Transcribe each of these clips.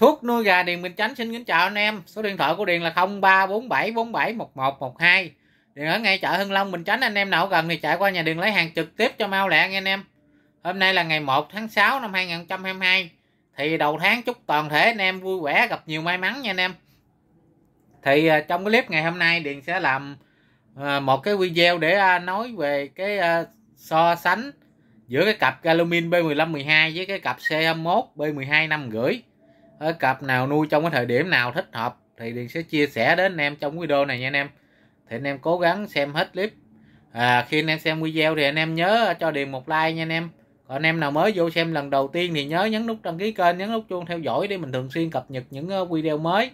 Thuốc nuôi gà Điền Bình Chánh xin kính chào anh em. Số điện thoại của Điền là không ba bốn bốn bảy bảy một một một hai Điền ở ngay chợ Hưng Long Bình Chánh anh em nào gần thì chạy qua nhà Điền lấy hàng trực tiếp cho mau lẹ nghe anh em. Hôm nay là ngày 1 tháng 6 năm 2022. Thì đầu tháng chúc toàn thể anh em vui vẻ gặp nhiều may mắn nha anh em. Thì à, trong cái clip ngày hôm nay Điền sẽ làm à, một cái video để à, nói về cái so sánh giữa cái cặp Galumin B15 12 với cái cặp C21 B12 năm rưỡi ở cặp nào nuôi trong cái thời điểm nào thích hợp thì Điền sẽ chia sẻ đến anh em trong video này nha anh em thì anh em cố gắng xem hết clip à, khi anh em xem video thì anh em nhớ cho Điền một like nha anh em còn anh em nào mới vô xem lần đầu tiên thì nhớ nhấn nút đăng ký kênh nhấn nút chuông theo dõi để mình thường xuyên cập nhật những ờ, video mới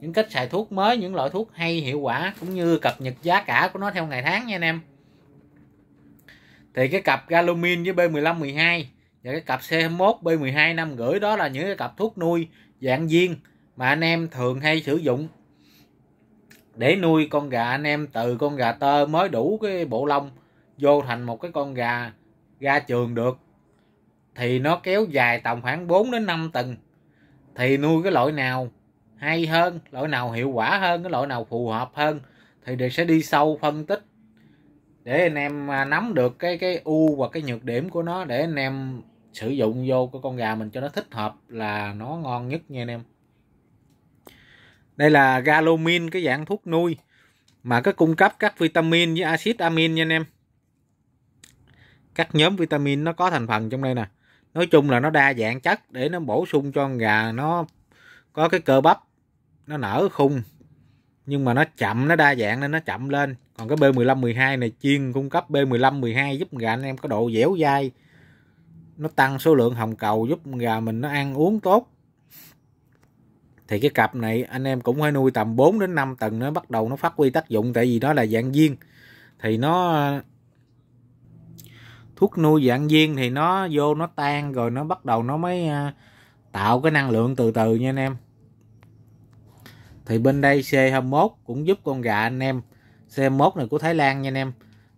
những cách xài thuốc mới những loại thuốc hay hiệu quả cũng như cập nhật giá cả của nó theo ngày tháng nha anh em thì cái cặp Galumin với B15 12 và cái cặp C21 B12 năm gửi đó là những cái cặp thuốc nuôi dạng viên mà anh em thường hay sử dụng để nuôi con gà anh em từ con gà tơ mới đủ cái bộ lông vô thành một cái con gà ra trường được thì nó kéo dài tầm khoảng 4 đến 5 tuần thì nuôi cái loại nào hay hơn loại nào hiệu quả hơn cái loại nào phù hợp hơn thì đều sẽ đi sâu phân tích để anh em à, nắm được cái cái ưu và cái nhược điểm của nó để anh em sử dụng vô cái con gà mình cho nó thích hợp là nó ngon nhất nha anh em đây là galomin cái dạng thuốc nuôi mà có cung cấp các vitamin với axit amin nha anh em các nhóm vitamin nó có thành phần trong đây nè nói chung là nó đa dạng chất để nó bổ sung cho con gà nó có cái cơ bắp nó nở khung nhưng mà nó chậm nó đa dạng nên nó chậm lên còn cái B15 12 này chiên cung cấp B15 12 giúp gà anh em có độ dẻo dai nó tăng số lượng hồng cầu giúp gà mình nó ăn uống tốt thì cái cặp này anh em cũng phải nuôi tầm 4 đến 5 tuần nó bắt đầu nó phát huy tác dụng tại vì nó là dạng viên thì nó thuốc nuôi dạng viên thì nó vô nó tan rồi nó bắt đầu nó mới à, tạo cái năng lượng từ từ nha anh em thì bên đây C21 cũng giúp con gà anh em C21 này của Thái Lan nha anh em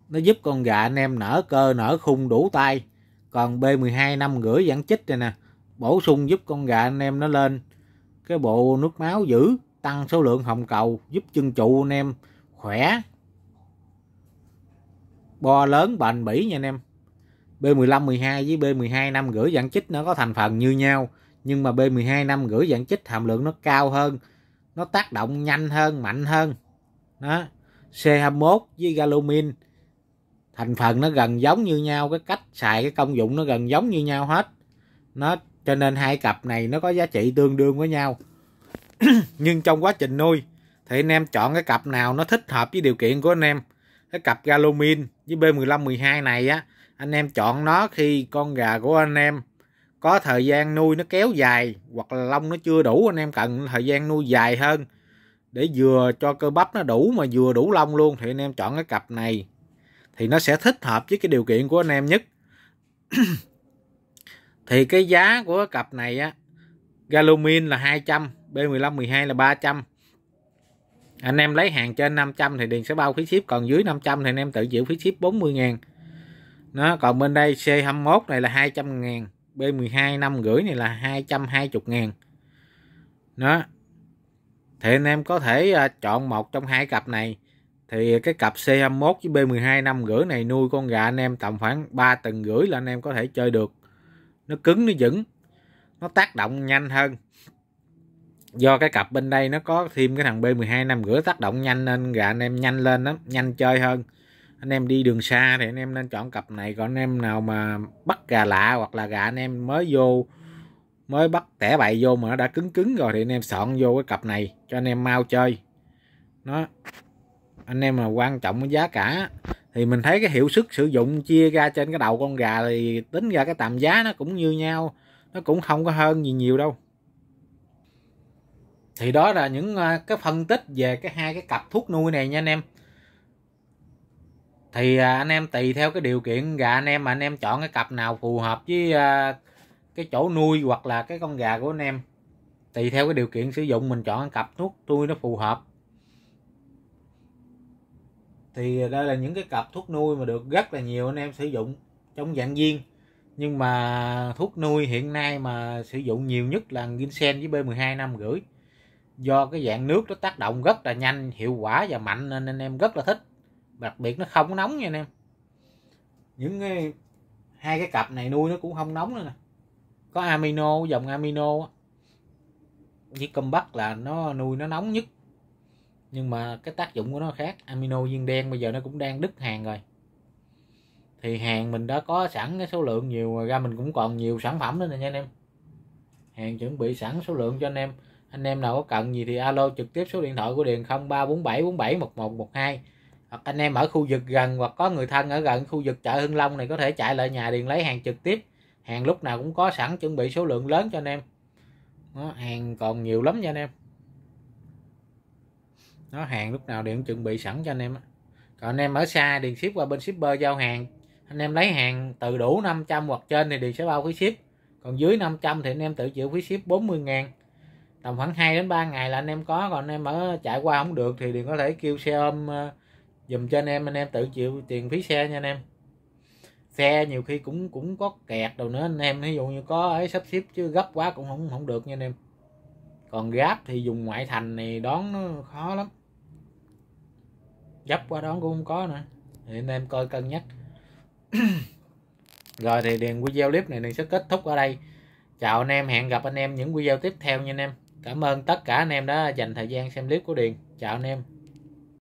nó giúp con gà anh em nở cơ nở khung đủ tay còn B12 năm rưỡi vẫn chích rồi nè bổ sung giúp con gà anh em nó lên cái bộ nước máu giữ tăng số lượng hồng cầu giúp chân trụ anh em khỏe bo lớn bền bỉ nha anh em B15 12 với B12 năm rưỡi dạng chích nó có thành phần như nhau nhưng mà B12 năm rưỡi dạng chích hàm lượng nó cao hơn nó tác động nhanh hơn mạnh hơn đó C21 với galumin thành phần nó gần giống như nhau cái cách xài cái công dụng nó gần giống như nhau hết nó cho nên hai cặp này nó có giá trị tương đương với nhau nhưng trong quá trình nuôi thì anh em chọn cái cặp nào nó thích hợp với điều kiện của anh em cái cặp galomin với B15 12 này á anh em chọn nó khi con gà của anh em có thời gian nuôi nó kéo dài hoặc là lông nó chưa đủ anh em cần thời gian nuôi dài hơn để vừa cho cơ bắp nó đủ mà vừa đủ lông luôn thì anh em chọn cái cặp này thì nó sẽ thích hợp với cái điều kiện của anh em nhất thì cái giá của cặp này á Galumin là 200 B15 12 là 300 anh em lấy hàng trên 500 thì Điền sẽ bao phí ship còn dưới 500 thì anh em tự chịu phí ship 40 ngàn nó còn bên đây C21 này là 200 ngàn B12 năm rưỡi này là 220 ngàn nó thì anh em có thể à, chọn một trong hai cặp này thì cái cặp C21 với B12 năm rưỡi này nuôi con gà anh em tầm khoảng 3 tuần rưỡi là anh em có thể chơi được nó cứng nó vững nó tác động nhanh hơn do cái cặp bên đây nó có thêm cái thằng B12 năm rưỡi tác động nhanh nên gà anh em nhanh lên lắm nhanh chơi hơn anh em đi đường xa thì anh em nên chọn cặp này còn anh em nào mà bắt gà lạ hoặc là gà anh em mới vô mới bắt tẻ bậy vô mà nó đã cứng cứng rồi thì anh em soạn vô cái cặp này cho anh em mau chơi nó anh em mà quan trọng cái giá cả thì mình thấy cái hiệu suất sử dụng chia ra trên cái đầu con gà thì tính ra cái tầm giá nó cũng như nhau nó cũng không có hơn gì nhiều đâu thì đó là những ờ, cái phân tích về cái hai cái cặp thuốc nuôi này nha anh em thì ờ, anh em tùy theo cái điều kiện gà anh em mà anh em chọn cái cặp nào phù hợp với ờ, cái chỗ nuôi hoặc là cái con gà của anh em tùy theo cái điều kiện sử dụng mình chọn cái cặp thuốc nuôi nó phù hợp thì đây là những cái cặp thuốc nuôi mà được rất là nhiều anh em sử dụng trong dạng viên nhưng mà thuốc nuôi hiện nay mà sử dụng nhiều nhất là ginseng với B12 năm gửi do cái dạng nước nó tác động rất là nhanh hiệu quả và mạnh nên anh em rất là thích đặc biệt nó không nóng nha anh em những cái hai cái cặp này nuôi nó cũng không nóng nữa nè có amino dòng amino với cầm bắt là nó nuôi nó nóng nhất nhưng mà cái tác dụng của nó khác amino viên đen bây giờ nó cũng đang đứt hàng rồi thì hàng mình đã có sẵn cái số lượng nhiều ra mình cũng còn nhiều sản phẩm nữa nè nha anh em hàng chuẩn bị sẵn số lượng cho anh em anh em nào có cần gì thì alo trực tiếp số điện thoại của Điền không ba bốn bốn bảy bảy một một một hai hoặc anh em ở khu vực gần hoặc có người thân ở gần khu vực chợ Hưng Long này có thể chạy lại nhà Điền lấy hàng trực tiếp hàng lúc nào cũng có sẵn chuẩn bị số lượng lớn cho anh em Đó, hàng còn nhiều lắm nha anh em nó hàng lúc nào điện chuẩn bị sẵn cho anh em còn anh em ở xa điện ship qua bên shipper giao hàng anh em lấy hàng từ đủ 500 hoặc trên thì điện sẽ bao phí ship còn dưới 500 thì anh em tự chịu phí ship 40 ngàn tầm khoảng 2 đến 3 ngày là anh em có còn anh em ở chạy qua không được thì điện có thể kêu xe ôm ờ, dùm cho anh em anh em tự chịu tiền phí xe nha anh em xe nhiều khi cũng cũng có kẹt đâu nữa anh em ví dụ như có ấy sắp xếp chứ gấp quá cũng không không được nha anh em còn gáp thì dùng ngoại thành này đón nó khó lắm gấp quá đó cũng không có nữa thì anh em coi cân nhắc rồi thì điền video clip này mình sẽ kết thúc ở đây chào anh em hẹn gặp anh em những video tiếp theo nha anh em cảm ơn tất cả anh em đã dành thời gian xem clip của điền chào anh em